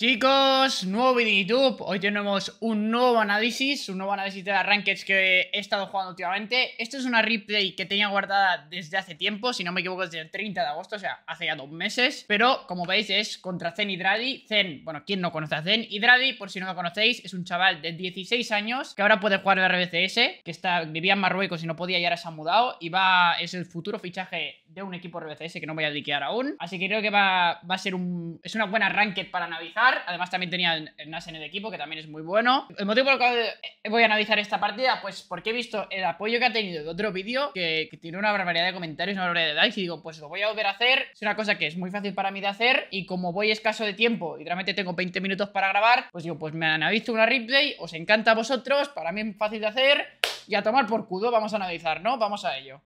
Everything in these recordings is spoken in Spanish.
Chicos, nuevo vídeo de YouTube, hoy tenemos un nuevo análisis, un nuevo análisis de las rankings que he estado jugando últimamente Esto es una replay que tenía guardada desde hace tiempo, si no me equivoco desde el 30 de agosto, o sea, hace ya dos meses Pero, como veis, es contra Zen y Hidradi, Zen, bueno, ¿quién no conoce a Zen? Y Hidradi, por si no lo conocéis, es un chaval de 16 años que ahora puede jugar RBCS Que está, vivía en Marruecos y no podía y ahora se ha mudado y va, es el futuro fichaje de un equipo RBCS que no voy a liquear aún. Así que creo que va, a ser un. Es una buena ranked para analizar. Además, también tenía el Nas en el equipo, que también es muy bueno. El motivo por el cual voy a analizar esta partida, pues porque he visto el apoyo que ha tenido de otro vídeo, que, que tiene una barbaridad de comentarios, una barbaridad de likes, y digo, pues lo voy a volver a hacer. Es una cosa que es muy fácil para mí de hacer, y como voy escaso de tiempo y realmente tengo 20 minutos para grabar, pues digo, pues me analizo una replay, os encanta a vosotros, para mí es fácil de hacer y a tomar por cudo, vamos a analizar, ¿no? Vamos a ello.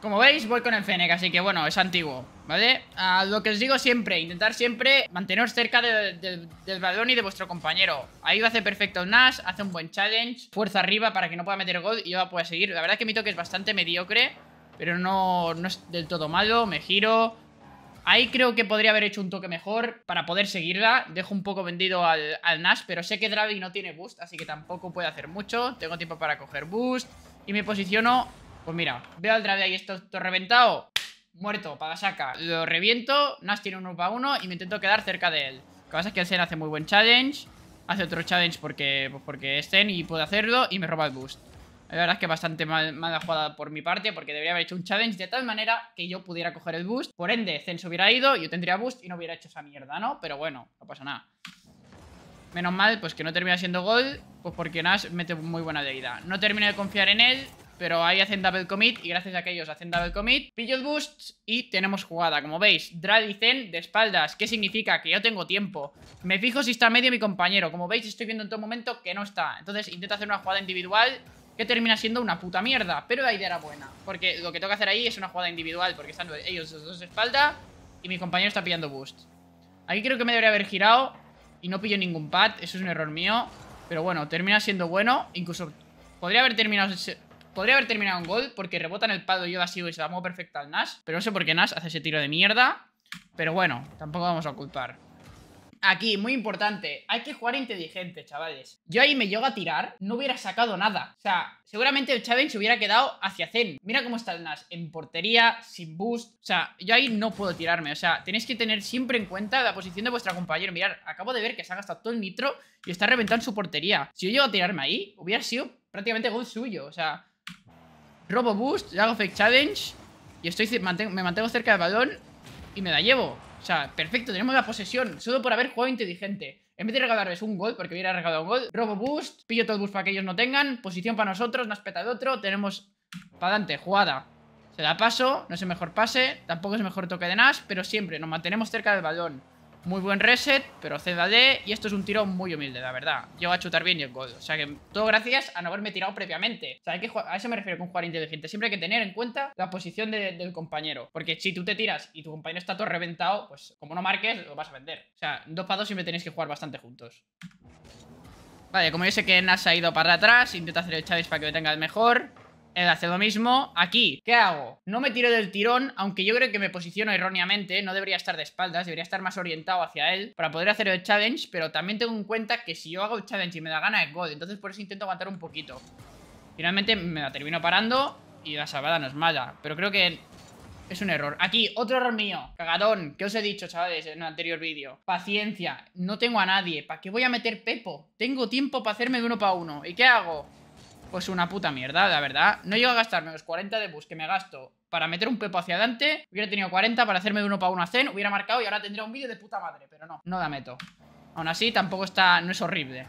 Como veis, voy con el Fennec, así que bueno, es antiguo, ¿vale? A lo que os digo siempre, intentar siempre manteneros cerca del balón y de vuestro compañero. Ahí a hace perfecto Nash, hace un buen challenge, fuerza arriba para que no pueda meter gol y yo pueda seguir. La verdad es que mi toque es bastante mediocre, pero no, no es del todo malo, me giro... Ahí creo que podría haber hecho un toque mejor para poder seguirla. Dejo un poco vendido al, Nash, pero sé que Draven no tiene boost, así que tampoco puede hacer mucho. Tengo tiempo para coger boost y me posiciono pues mira, veo al de ahí esto, reventado. Muerto, Pagasaca. Lo reviento, Nash tiene un para uno y me intento quedar cerca de él. Lo que pasa es que el Zen hace muy buen challenge. Hace otro challenge porque, pues porque es Zen y puede hacerlo y me roba el boost. La verdad es que bastante mala jugada por mi parte porque debería haber hecho un challenge de tal manera que yo pudiera coger el boost. Por ende, Zen se hubiera ido, yo tendría boost y no hubiera hecho esa mierda, ¿no? Pero bueno, no pasa nada. Menos mal, pues que no termina siendo gol, pues porque Nash mete muy buena ida No termino de confiar en él, pero ahí hacen double commit y gracias a que ellos hacen double commit, pillo boost y tenemos jugada. Como veis, drag de espaldas. ¿Qué significa? Que yo tengo tiempo. Me fijo si está medio mi compañero. Como veis, estoy viendo en todo momento que no está. Entonces intento hacer una jugada individual que termina siendo una puta mierda, pero la idea era buena. Porque lo que tengo que hacer ahí es una jugada individual, porque están ellos los dos de espalda y mi compañero está pillando boost. Aquí creo que me debería haber girado y no pillo ningún pad, eso es un error mío. Pero bueno, termina siendo bueno, incluso podría haber terminado Podría haber terminado en gol porque rebota en el palo y yo ha sido y se la muevo perfecta al Nash. Pero no sé por qué Nash hace ese tiro de mierda. Pero bueno, tampoco vamos a culpar. Aquí, muy importante, hay que jugar inteligente, chavales. Yo ahí me llego a tirar, no hubiera sacado nada. O sea, seguramente el se hubiera quedado hacia Zen. Mira cómo está el Nash, en portería, sin boost. O sea, yo ahí no puedo tirarme. O sea, tenéis que tener siempre en cuenta la posición de vuestra compañero. Mirad, acabo de ver que se ha gastado todo el nitro y está reventando su portería. Si yo llego a tirarme ahí, hubiera sido prácticamente gol suyo. O sea, robo boost, hago fake challenge y estoy me mantengo cerca del balón y me la llevo. O sea, perfecto, tenemos la posesión, solo por haber jugado inteligente. En vez de regalarles un gol, porque hubiera regalado un gol, robo boost, pillo todo el boost para que ellos no tengan, posición para nosotros, nos peta de otro, tenemos para adelante, jugada. Se da paso, no es el mejor pase, tampoco es el mejor toque de Nash, pero siempre nos mantenemos cerca del balón. Muy buen reset, pero de Y esto es un tiro muy humilde, la verdad. Llego a chutar bien y el gol. O sea que todo gracias a no haberme tirado previamente. O sea, que a eso me refiero con jugar inteligente. Siempre hay que tener en cuenta la posición del compañero. Porque si tú te tiras y tu compañero está todo reventado, pues como no marques, lo vas a vender. O sea, dos para dos siempre tenéis que jugar bastante juntos. Vale, como yo sé que Nas ha ido para atrás, intento hacer el Chavis para que me tenga el mejor. Él hace lo mismo aquí. ¿Qué hago? No me tiro del tirón, aunque yo creo que me posiciono erróneamente, no debería estar de espaldas, debería estar más orientado hacia él para poder hacer el challenge, pero también tengo en cuenta que si yo hago el challenge y me da gana es God, entonces por eso intento aguantar un poquito. Finalmente me la termino parando y la salvada no es mala, pero creo que es un error. Aquí, otro error mío. Cagadón, ¿Qué os he dicho, chavales, en el anterior vídeo. Paciencia, no tengo a nadie. ¿Para qué voy a meter Pepo? Tengo tiempo para hacerme de uno para uno. ¿Y qué hago? pues una puta mierda, la verdad. No llego a gastarme los 40 de bus que me gasto para meter un pepo hacia adelante. Hubiera tenido 40 para hacerme de uno para uno a Zen, hubiera marcado y ahora tendría un vídeo de puta madre, pero no, no la meto. Aún así, tampoco está, no es horrible.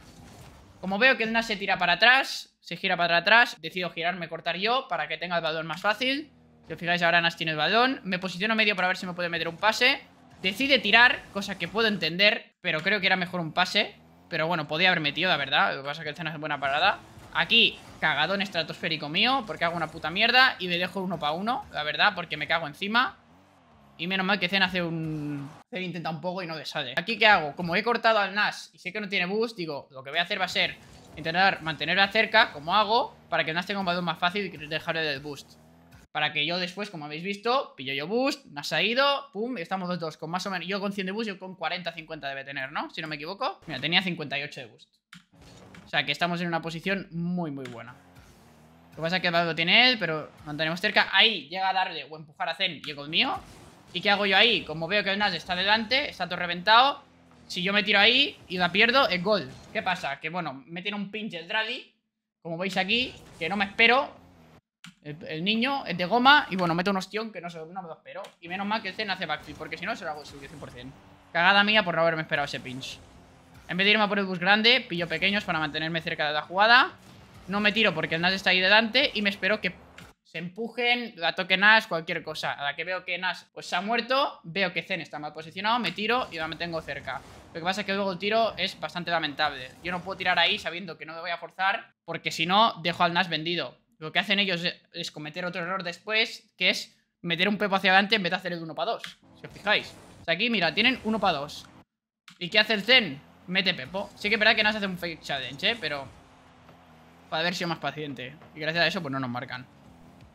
Como veo que el Nash se tira para atrás, se gira para atrás, decido girarme, cortar yo para que tenga el balón más fácil. Si os fijáis, ahora Nash tiene el balón. Me posiciono medio para ver si me puede meter un pase. Decide tirar, cosa que puedo entender, pero creo que era mejor un pase. Pero bueno, podía haber metido, la verdad. Lo que pasa es que el Zen es buena parada. Aquí cagadón estratosférico mío, porque hago una puta mierda y me dejo uno para uno, la verdad, porque me cago encima. Y menos mal que Zen hace un... Zen intenta un poco y no le ¿Aquí qué hago? Como he cortado al Nash y sé que no tiene boost, digo, lo que voy a hacer va a ser intentar mantenerla cerca, como hago, para que el Nash tenga un balón más fácil y dejarle el boost. Para que yo después, como habéis visto, pillo yo boost, Nash ha ido, pum, y estamos los dos con más o menos... Yo con 100 de boost, yo con 40, 50 debe tener, ¿no? Si no me equivoco. Mira, tenía 58 de boost. O sea, que estamos en una posición muy, muy buena. Lo que pasa es que dado tiene él, pero mantenemos cerca. Ahí llega a darle o empujar a Zen y el mío. ¿Y qué hago yo ahí? Como veo que el Nash está delante, está todo reventado. Si yo me tiro ahí y la pierdo, es gol. ¿Qué pasa? Que bueno, me tiene un pinche el Dradi. Como veis aquí, que no me espero. El, niño es de goma y bueno, mete un ostión que no, se, no me lo espero. Y menos mal que el Zen hace backflip, porque si no se lo hago 100%. Cagada mía por no haberme esperado ese pinch. En vez de irme por el bus grande, pillo pequeños para mantenerme cerca de la jugada. No me tiro porque el Nas está ahí delante y me espero que se empujen, la toque Nash, cualquier cosa. A la que veo que Nas pues, se ha muerto, veo que Zen está mal posicionado, me tiro y me tengo cerca. Lo que pasa es que luego el tiro es bastante lamentable. Yo no puedo tirar ahí sabiendo que no me voy a forzar, porque si no, dejo al Nas vendido. Lo que hacen ellos es cometer otro error después, que es meter un pepo hacia adelante en vez de hacer el 1 para 2. Si os fijáis. aquí, mira, tienen 1 para 2. ¿Y qué hace el Zen? Mete Pepo. Sé que es verdad que no hace un fake challenge, ¿eh? Pero... Para haber sido más paciente. Y gracias a eso, pues no nos marcan.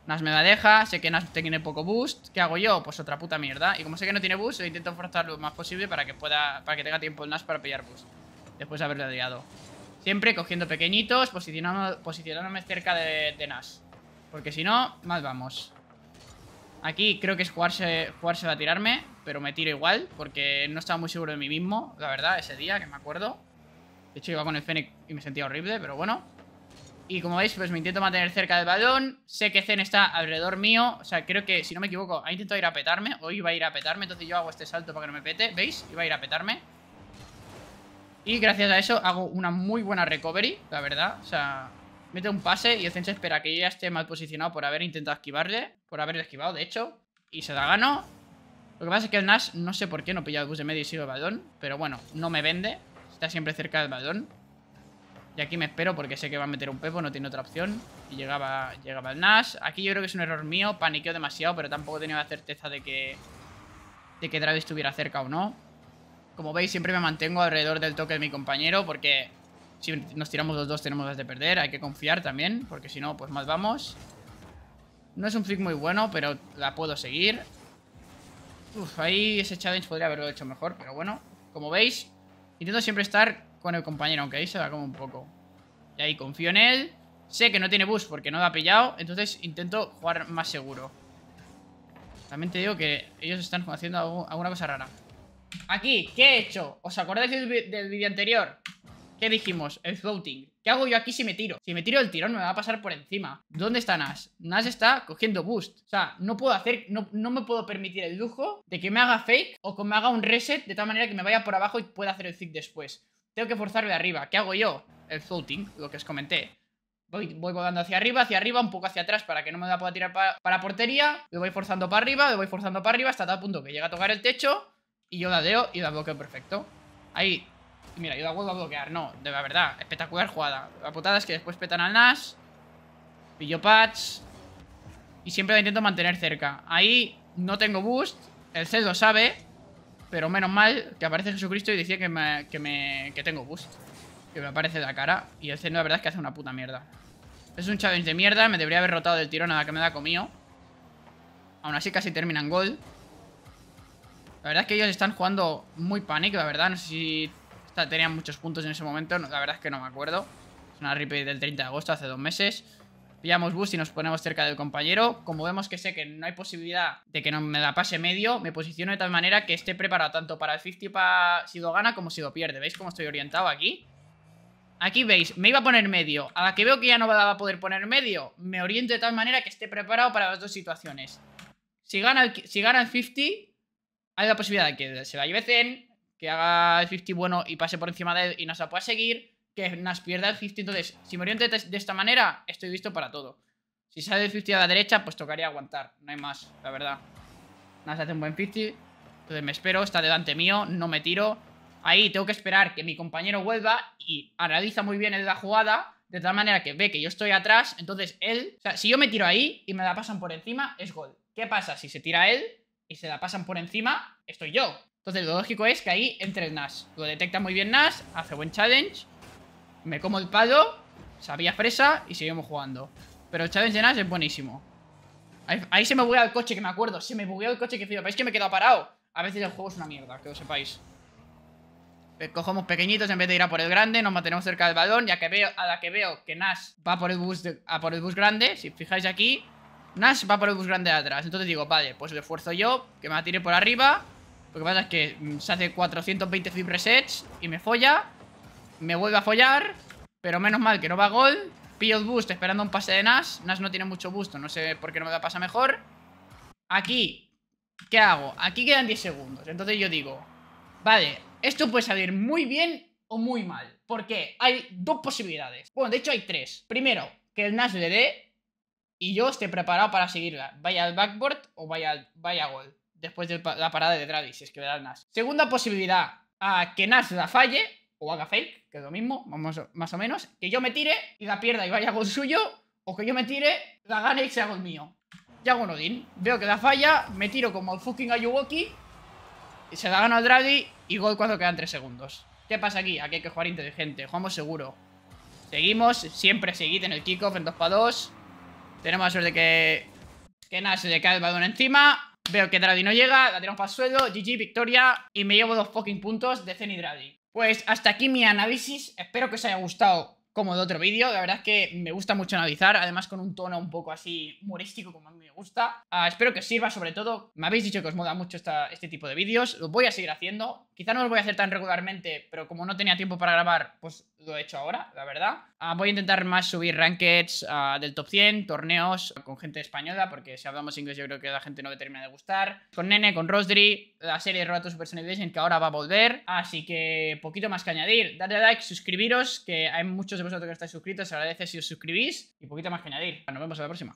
Nas me la deja, sé que Nas tiene poco boost. ¿Qué hago yo? Pues otra puta mierda. Y como sé que no tiene boost, intento forzar lo más posible para que pueda. Para que tenga tiempo el para pillar boost. Después de haberle aliado. Siempre cogiendo pequeñitos, posicionándome, cerca de, de, Nas. Porque si no, más vamos. Aquí creo que es jugarse, Jugarse a tirarme pero me tiro igual, porque no estaba muy seguro de mí mismo, la verdad, ese día, que me acuerdo. De hecho, iba con el Fennec y me sentía horrible, pero bueno. Y como veis, pues me intento mantener cerca del balón. Sé que Zen está alrededor mío. O sea, creo que, si no me equivoco, ha intentado ir a petarme. O iba a ir a petarme, entonces yo hago este salto para que no me pete. ¿Veis? Iba a ir a petarme. Y gracias a eso hago una muy buena recovery, la verdad. O sea, mete un pase y el Zen espera que yo ya esté mal posicionado por haber intentado esquivarle. Por haber esquivado, de hecho. Y se da gano. Lo que pasa es que el Nash, no sé por qué, no pilla el bus de medio y sigo el balón. Pero bueno, no me vende. Está siempre cerca del balón. Y aquí me espero porque sé que va a meter un Pepo, no tiene otra opción. Y llegaba, llegaba el Nash. Aquí yo creo que es un error mío. Paniqueo demasiado, pero tampoco tenía la certeza de que... De que Travis estuviera cerca o no. Como veis, siempre me mantengo alrededor del toque de mi compañero porque... Si nos tiramos los dos tenemos las de perder. Hay que confiar también, porque si no, pues más vamos. No es un flick muy bueno, pero la puedo seguir. Uf, ahí ese challenge podría haberlo hecho mejor, pero bueno, como veis, intento siempre estar con el compañero, aunque ahí se da como un poco. Y ahí confío en él. Sé que no tiene bus porque no lo ha pillado, entonces intento jugar más seguro. También te digo que ellos están haciendo alguna cosa rara. Aquí, ¿qué he hecho? ¿Os acordáis del, del vídeo anterior? dijimos? El floating. ¿Qué hago yo aquí si me tiro? Si me tiro el tirón me va a pasar por encima. ¿Dónde está Nash? Nash está cogiendo boost. O sea, no puedo hacer, no, me puedo permitir el lujo de que me haga fake o que me haga un reset de tal manera que me vaya por abajo y pueda hacer el zig después. Tengo que forzarme arriba. ¿Qué hago yo? El floating, lo que os comenté. Voy, voy, volando hacia arriba, hacia arriba, un poco hacia atrás para que no me la pueda tirar para, portería. Lo voy forzando para arriba, lo voy forzando para arriba hasta tal punto que llega a tocar el techo y yo la deo y la bloqueo perfecto. Ahí Mira, yo da huevo a bloquear. No, de la verdad. Espectacular jugada. La putada es que después petan al Nash. Pillo patch. Y siempre la intento mantener cerca. Ahí no tengo boost. El C lo sabe. Pero menos mal que aparece Jesucristo y decía que, me, que, me, que tengo boost. Que me aparece la cara. Y el C la verdad es que hace una puta mierda. Es un challenge de mierda. Me debería haber rotado del tiro Nada que me da comido. Aún así casi terminan gol. La verdad es que ellos están jugando muy pánico la verdad. No sé si o tenían muchos puntos en ese momento, la verdad es que no me acuerdo. Es una replay del 30 de agosto, hace dos meses. Pillamos bus y nos ponemos cerca del compañero. Como vemos que sé que no hay posibilidad de que no me la pase medio, me posiciono de tal manera que esté preparado tanto para el 50 para si lo gana como si lo pierde. ¿Veis cómo estoy orientado aquí? Aquí veis, me iba a poner medio. A la que veo que ya no va a poder poner medio, me oriento de tal manera que esté preparado para las dos situaciones. Si gana el, si 50, hay la posibilidad de que se la lleve Zen, haga el 50 bueno y pase por encima de él y no se pueda seguir, que nos pierda el 50. Entonces, si me oriente de esta manera, estoy listo para todo. Si sale el 50 a la derecha, pues tocaría aguantar. No hay más, la verdad. Nas hace un buen 50. Entonces me espero, está delante mío, no me tiro. Ahí tengo que esperar que mi compañero vuelva y analiza muy bien la jugada. De tal manera que ve que yo estoy atrás, entonces él... O sea, si yo me tiro ahí y me la pasan por encima, es gol. ¿Qué pasa si se tira él y se la pasan por encima? Estoy yo. Entonces, lo lógico es que ahí entre el Nash. Lo detecta muy bien Nash, hace buen challenge. Me como el palo, sabía fresa y seguimos jugando. Pero el challenge de Nash es buenísimo. Ahí, se me buguea el coche, que me acuerdo. Se me buguea el coche que flipa. Es que me he parado. A veces el juego es una mierda, que lo sepáis. Cogemos pequeñitos en vez de ir a por el grande, nos mantenemos cerca del balón, ya que veo, a la que veo que Nash va por el bus a por el bus grande, si fijáis aquí, Nash va por el bus grande de atrás. Entonces digo, vale, pues lo esfuerzo yo, que me la tire por arriba, lo que pasa es que mm, se hace 420 flip resets y me folla. Me vuelve a follar. Pero menos mal que no va a gol. Pillo el boost esperando un pase de Nash Nash no tiene mucho boost, no sé por qué no me da pasa mejor. Aquí, ¿qué hago? Aquí quedan 10 segundos. Entonces yo digo, vale, esto puede salir muy bien o muy mal. Porque hay dos posibilidades. Bueno, de hecho hay tres. Primero, que el Nash le dé y yo esté preparado para seguirla. Vaya al backboard o vaya, vaya a gol después de la parada de Draghi, si es que le Nash. Segunda posibilidad, a que Nash la falle o haga fake, que es lo mismo, vamos, más o menos. Que yo me tire y la pierda y vaya con suyo, o que yo me tire, la gane y haga el mío. Ya hago un Odin. Veo que la falla, me tiro como el fucking Ayuwoki, y se la gano al Draghi y gol cuando quedan 3 segundos. ¿Qué pasa aquí? Aquí hay que jugar inteligente, jugamos seguro. Seguimos, siempre seguid en el kickoff en 2x2. Tenemos la suerte que... Que Nash se le cae el balón encima Veo que Dradi no llega, la tiramos para el suelo, GG, victoria, y me llevo dos fucking puntos de y Dradi. Pues hasta aquí mi análisis, espero que os haya gustado como de otro vídeo. La verdad es que me gusta mucho analizar, además con un tono un poco así humorístico como a mí me gusta. Ah, espero que os sirva sobre todo. Me habéis dicho que os moda mucho esta, este tipo de vídeos, los voy a seguir haciendo. Quizá no los voy a hacer tan regularmente, pero como no tenía tiempo para grabar, pues lo he hecho ahora, la verdad. Ah, voy a intentar más subir rankings ah, del top 100, torneos con gente española, porque si hablamos inglés yo creo que a la gente no le termina de gustar. Con Nene, con Rosdry, la serie de Roto en que ahora va a volver. Así que poquito más que añadir. Dadle like, suscribiros, que hay muchos de vosotros que estáis suscritos. Se agradece si os suscribís y poquito más que añadir. Nos vemos en la próxima.